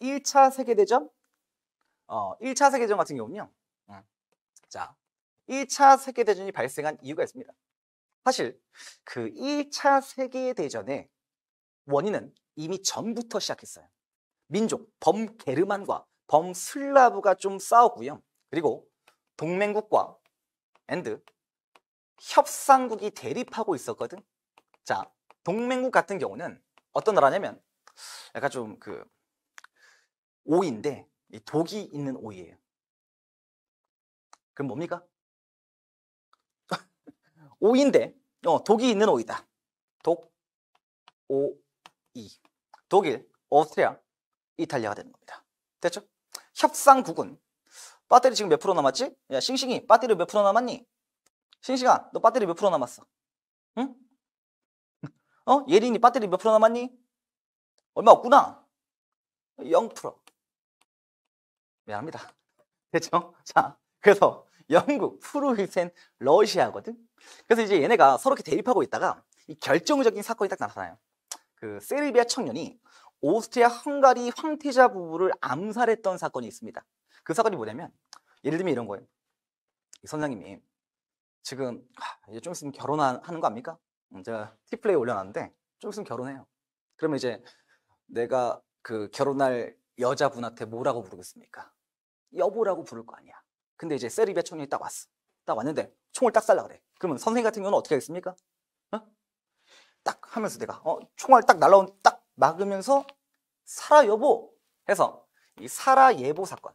1차 세계대전 어, 1차 세계대전 같은 경우는요. 음, 자, 1차 세계대전이 발생한 이유가 있습니다. 사실 그 1차 세계대전의 원인은 이미 전부터 시작했어요. 민족, 범게르만과 범슬라브가 좀 싸웠고요. 그리고 동맹국과 앤드 협상국이 대립하고 있었거든. 자, 동맹국 같은 경우는 어떤 나라냐면 약간 좀그 오이인데 독이 있는 오이예요. 그럼 뭡니까? 오이인데 어, 독이 있는 오이다. 독, 오, 이. 독일, 오스트리아, 이탈리아가 되는 겁니다. 됐죠? 협상국은 배터리 지금 몇 프로 남았지? 야 싱싱이 배터리 몇 프로 남았니? 싱싱아 너 배터리 몇 프로 남았어? 응? 어? 예린이 배터리 몇 프로 남았니? 얼마 없구나 0% 미안합니다. 됐죠? 자, 그래서 영국, 프루히센 러시아거든. 그래서 이제 얘네가 서로 이렇게 대립하고 있다가 이 결정적인 사건이 딱 나타나요. 그 세르비아 청년이 오스트리아 헝가리 황태자 부부를 암살했던 사건이 있습니다. 그 사건이 뭐냐면 예를 들면 이런 거예요. 이선장님이 지금 아, 이제 좀 있으면 결혼하는 거압니까 음, 제가 티플레이 올려놨는데 좀 있으면 결혼해요. 그러면 이제 내가 그 결혼할 여자분한테 뭐라고 부르겠습니까? 여보라고 부를 거 아니야. 근데 이제 세르비아 청년이 딱 왔어. 딱 왔는데 총을 딱 쏴라 그래. 그러면 선생님 같은 경우는 어떻게 하겠습니까? 어? 딱 하면서 내가 어, 총알 딱 날라온 딱 막으면서 사라 여보 해서 이 사라 예보 사건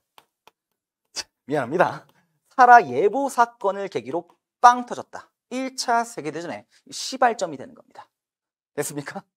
미안합니다. 사라 예보 사건을 계기로 빵 터졌다. 1차 세계대전의 시발점이 되는 겁니다. 됐습니까?